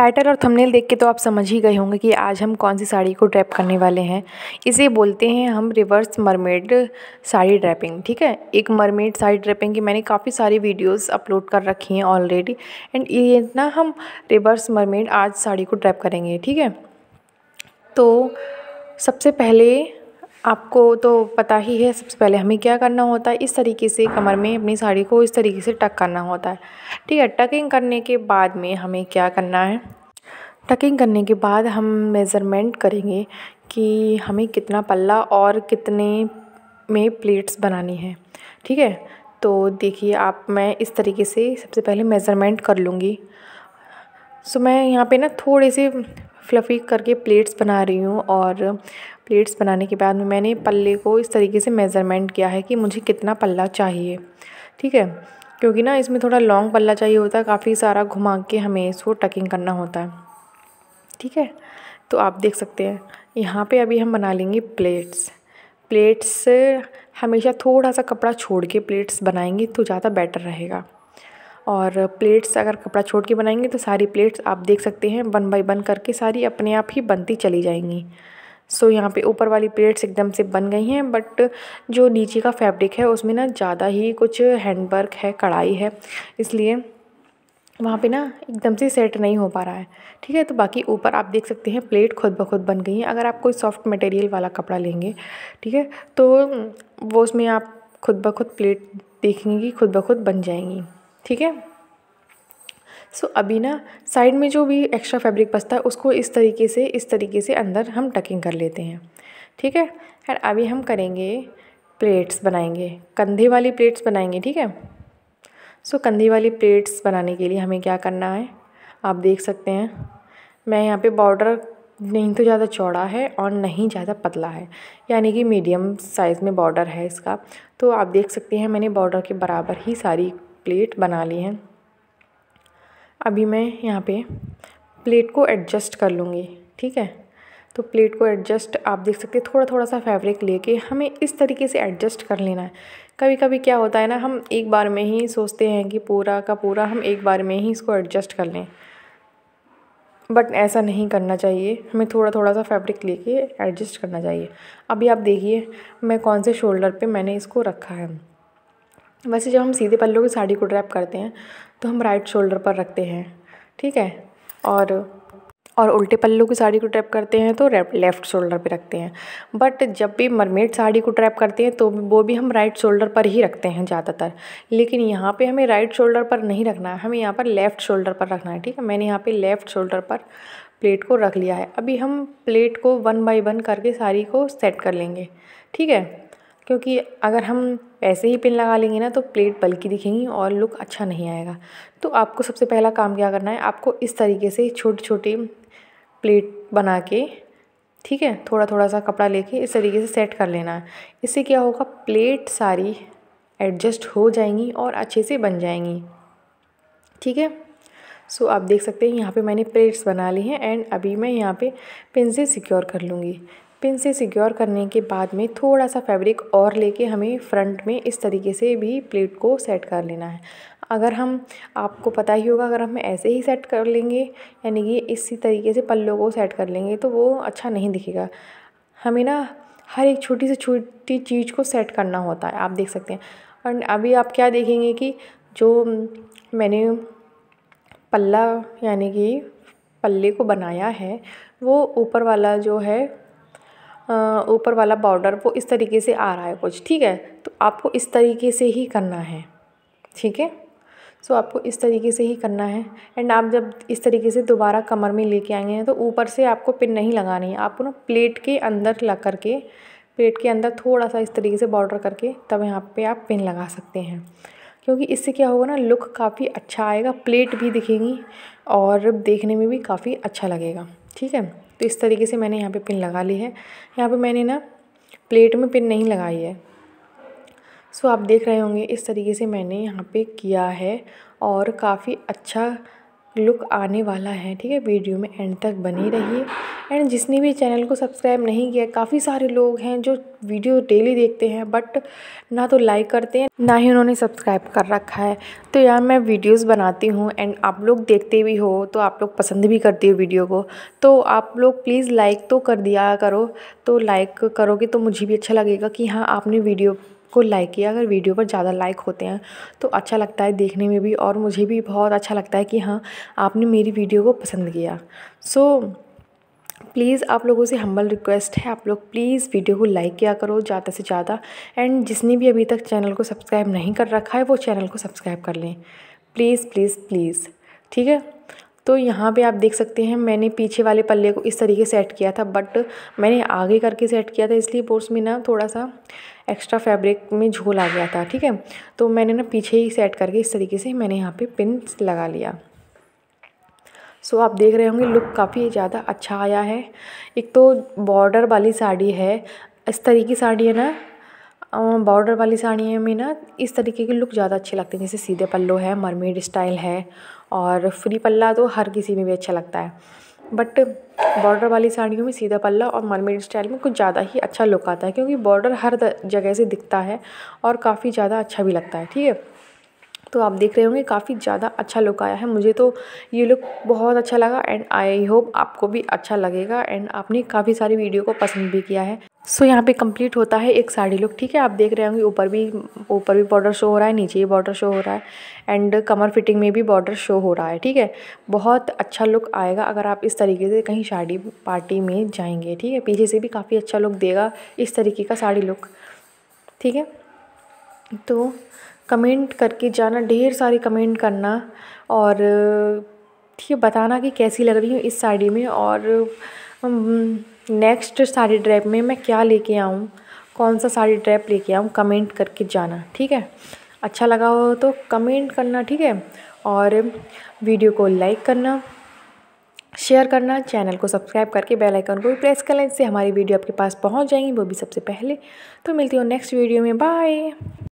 title और thumbnail देख के तो आप समझ ही गए होंगे कि आज हम कौन सी साड़ी को ड्रैप करने वाले हैं इसे बोलते हैं हम रिवर्स मरमेड साड़ी ड्रैपिंग ठीक है एक मरमेड साड़ी ड्रैपिंग की मैंने काफ़ी सारी वीडियोस अपलोड कर रखी हैं ऑलरेडी एंड ये ना हम रिवर्स मरमेड आज साड़ी को ड्रैप करेंगे ठीक है तो सबसे पहले आपको तो पता ही है सबसे पहले हमें क्या करना होता है इस तरीके से कमर में अपनी साड़ी को इस तरीके से टक करना होता है ठीक है टकिंग करने के बाद में हमें क्या करना है टकिंग करने के बाद हम मेज़रमेंट करेंगे कि हमें कितना पल्ला और कितने में प्लेट्स बनानी है ठीक है तो देखिए आप मैं इस तरीके से सबसे पहले मेज़रमेंट कर लूँगी सो मैं यहाँ पे ना थोड़े से फ्लफ़ी करके प्लेट्स बना रही हूँ और प्लेट्स बनाने के बाद में मैंने पल्ले को इस तरीके से मेज़रमेंट किया है कि मुझे कितना पल्ला चाहिए ठीक है क्योंकि ना इसमें थोड़ा लॉन्ग पल्ला चाहिए होता है काफ़ी सारा घुमा के हमें इसको टकिंग करना होता है ठीक है तो आप देख सकते हैं यहाँ पे अभी हम बना लेंगे प्लेट्स प्लेट्स हमेशा थोड़ा सा कपड़ा छोड़ के प्लेट्स बनाएंगे तो ज़्यादा बेटर रहेगा और प्लेट्स अगर कपड़ा छोड़ के बनाएंगे तो सारी प्लेट्स आप देख सकते हैं वन बाई वन करके सारी अपने आप ही बनती चली जाएंगी सो so, यहाँ पे ऊपर वाली प्लेट्स एकदम से बन गई हैं बट जो नीचे का फैब्रिक है उसमें ना ज़्यादा ही कुछ हैंडवर्क है कढ़ाई है इसलिए वहाँ पे ना एकदम से सेट नहीं हो पा रहा है ठीक है तो बाकी ऊपर आप देख सकते हैं प्लेट खुद ब खुद बन गई है अगर आप कोई सॉफ्ट मटेरियल वाला कपड़ा लेंगे ठीक है तो वो उसमें आप खुद ब खुद प्लेट देखेंगे कि खुद ब खुद बन जाएंगी ठीक है सो so, अभी ना साइड में जो भी एक्स्ट्रा फैब्रिक बचता है उसको इस तरीके से इस तरीके से अंदर हम टकिंग कर लेते हैं ठीक है एंड अभी हम करेंगे प्लेट्स बनाएंगे कंधे वाली प्लेट्स बनाएंगे ठीक है सो so, कंधे वाली प्लेट्स बनाने के लिए हमें क्या करना है आप देख सकते हैं मैं यहाँ पे बॉर्डर नहीं तो ज़्यादा चौड़ा है और नहीं ज़्यादा पतला है यानी कि मीडियम साइज़ में बॉर्डर है इसका तो आप देख सकते हैं मैंने बॉर्डर के बराबर ही सारी प्लेट बना ली है अभी मैं यहाँ पे प्लेट को एडजस्ट कर लूँगी ठीक है तो प्लेट को एडजस्ट आप देख सकते हैं थोड़ा थोड़ा सा फैब्रिक लेके हमें इस तरीके से एडजस्ट कर लेना है कभी कभी क्या होता है ना हम एक बार में ही सोचते हैं कि पूरा का पूरा हम एक बार में ही इसको एडजस्ट कर लें बट ऐसा नहीं करना चाहिए हमें थोड़ा थोड़ा सा फैब्रिक लेके एडजस्ट करना चाहिए अभी आप देखिए मैं कौन से शोल्डर पे मैंने इसको रखा है वैसे जब हम सीधे पल्लू की साड़ी को ड्रैप करते हैं तो हम राइट शोल्डर पर रखते हैं ठीक है और और उल्टे पल्लू की साड़ी को ट्रैप करते हैं तो लेफ़्ट शोल्डर पे रखते हैं बट जब भी मरमेड साड़ी को ट्रैप करते हैं तो वो भी हम राइट शोल्डर पर ही रखते हैं ज़्यादातर लेकिन यहाँ पे हमें राइट शोल्डर पर नहीं रखना है हमें यहाँ पर लेफ़्ट शोल्डर पर रखना है ठीक है मैंने यहाँ पे लेफ़्ट शोल्डर पर प्लेट को रख लिया है अभी हम प्लेट को वन बाई वन करके साड़ी को सेट कर लेंगे ठीक है क्योंकि अगर हम ऐसे ही पिन लगा लेंगे ना तो प्लेट बल्कि दिखेंगी और लुक अच्छा नहीं आएगा तो आपको सबसे पहला काम क्या करना है आपको इस तरीके से छोटी छोटी प्लेट बना के ठीक है थोड़ा थोड़ा सा कपड़ा लेके इस तरीके से सेट कर लेना है इससे क्या होगा प्लेट सारी एडजस्ट हो जाएंगी और अच्छे से बन जाएंगी ठीक है सो आप देख सकते हैं यहाँ पे मैंने प्लेट्स बना ली हैं एंड अभी मैं यहाँ पे पिन से सिक्योर कर लूँगी पिन से सिक्योर करने के बाद में थोड़ा सा फैब्रिक और लेके हमें फ्रंट में इस तरीके से भी प्लेट को सेट कर लेना है अगर हम आपको पता ही होगा अगर हम ऐसे ही सेट कर लेंगे यानी कि इसी तरीके से पल्लों को सेट कर लेंगे तो वो अच्छा नहीं दिखेगा हमें ना हर एक छोटी से छोटी चीज़ को सेट करना होता है आप देख सकते हैं और अभी आप क्या देखेंगे कि जो मैंने पल्ला यानी कि पल्ले को बनाया है वो ऊपर वाला जो है ऊपर वाला बॉर्डर वो इस तरीके से आ रहा है कुछ ठीक है तो आपको इस तरीके से ही करना है ठीक है सो आपको इस तरीके से ही करना है एंड आप जब इस तरीके से दोबारा कमर में लेके आएंगे तो ऊपर से आपको पिन नहीं लगानी है आपको ना प्लेट के अंदर लग करके प्लेट के अंदर थोड़ा सा इस तरीके से बॉर्डर करके तब यहाँ पे आप पिन लगा सकते हैं क्योंकि इससे क्या होगा ना लुक काफ़ी अच्छा आएगा प्लेट भी दिखेगी और देखने में भी काफ़ी अच्छा लगेगा ठीक है तो इस तरीके से मैंने यहाँ पे पिन लगा ली है यहाँ पे मैंने ना प्लेट में पिन नहीं लगाई है सो आप देख रहे होंगे इस तरीके से मैंने यहाँ पे किया है और काफ़ी अच्छा लुक आने वाला है ठीक है वीडियो में एंड तक बनी रहिए एंड जिसने भी चैनल को सब्सक्राइब नहीं किया काफ़ी सारे लोग हैं जो वीडियो डेली देखते हैं बट ना तो लाइक करते हैं ना ही उन्होंने सब्सक्राइब कर रखा है तो यार मैं वीडियोस बनाती हूँ एंड आप लोग देखते भी हो तो आप लोग पसंद भी करते हो वीडियो को तो आप लोग प्लीज़ लाइक तो कर दिया करो तो लाइक करोगे तो मुझे भी अच्छा लगेगा कि हाँ आपने वीडियो को लाइक किया अगर वीडियो पर ज़्यादा लाइक होते हैं तो अच्छा लगता है देखने में भी और मुझे भी बहुत अच्छा लगता है कि हाँ आपने मेरी वीडियो को पसंद किया सो so, प्लीज़ आप लोगों से हम्बल रिक्वेस्ट है आप लोग प्लीज़ वीडियो को लाइक किया करो ज़्यादा से ज़्यादा एंड जिसने भी अभी तक चैनल को सब्सक्राइब नहीं कर रखा है वो चैनल को सब्सक्राइब कर लें प्लीज़ प्लीज़ प्लीज़ ठीक है तो यहाँ पे आप देख सकते हैं मैंने पीछे वाले पल्ले को इस तरीके सेट किया था बट मैंने आगे करके सेट किया था इसलिए बोर्स में ना थोड़ा सा एक्स्ट्रा फैब्रिक में झोल आ गया था ठीक है तो मैंने ना पीछे ही सेट करके इस तरीके से मैंने यहाँ पे पिन लगा लिया सो so, आप देख रहे होंगे लुक काफ़ी ज़्यादा अच्छा आया है एक तो बॉर्डर वाली साड़ी है इस तरीके की साड़ी है ना बॉर्डर वाली साड़ियों में ना इस तरीके के लुक ज़्यादा अच्छे लगते हैं जैसे सीधे पल्लो है मरमेड स्टाइल है और फ्री पल्ला तो हर किसी में भी अच्छा लगता है बट बॉर्डर वाली साड़ियों में सीधा पल्ला और मनमेड स्टाइल में कुछ ज़्यादा ही अच्छा लुक आता है क्योंकि बॉर्डर हर जगह से दिखता है और काफ़ी ज़्यादा अच्छा भी लगता है ठीक है तो आप देख रहे होंगे काफ़ी ज़्यादा अच्छा लुक आया है मुझे तो ये लुक बहुत अच्छा लगा एंड आई होप आपको भी अच्छा लगेगा एंड आपने काफ़ी सारी वीडियो को पसंद भी किया है सो so, यहाँ पे कंप्लीट होता है एक साड़ी लुक ठीक है आप देख रहे होंगे ऊपर भी ऊपर भी बॉर्डर शो हो रहा है नीचे भी बॉर्डर शो हो रहा है एंड कमर फिटिंग में भी बॉर्डर शो हो रहा है ठीक है बहुत अच्छा लुक आएगा अगर आप इस तरीके से कहीं शादी पार्टी में जाएंगे ठीक है पीछे से भी काफ़ी अच्छा लुक देगा इस तरीके का साड़ी लुक ठीक है तो कमेंट करके जाना ढेर सारी कमेंट करना और है बताना कि कैसी लग रही हूँ इस साड़ी में और नेक्स्ट साड़ी ड्रैप में मैं क्या लेके आऊँ कौन सा साड़ी ड्रैप लेके आऊँ कमेंट करके जाना ठीक है अच्छा लगा हो तो कमेंट करना ठीक है और वीडियो को लाइक करना शेयर करना चैनल को सब्सक्राइब करके बेल आइकन को भी प्रेस कर लें इससे हमारी वीडियो आपके पास पहुंच जाएंगी वो भी सबसे पहले तो मिलती हूँ नेक्स्ट वीडियो में बाय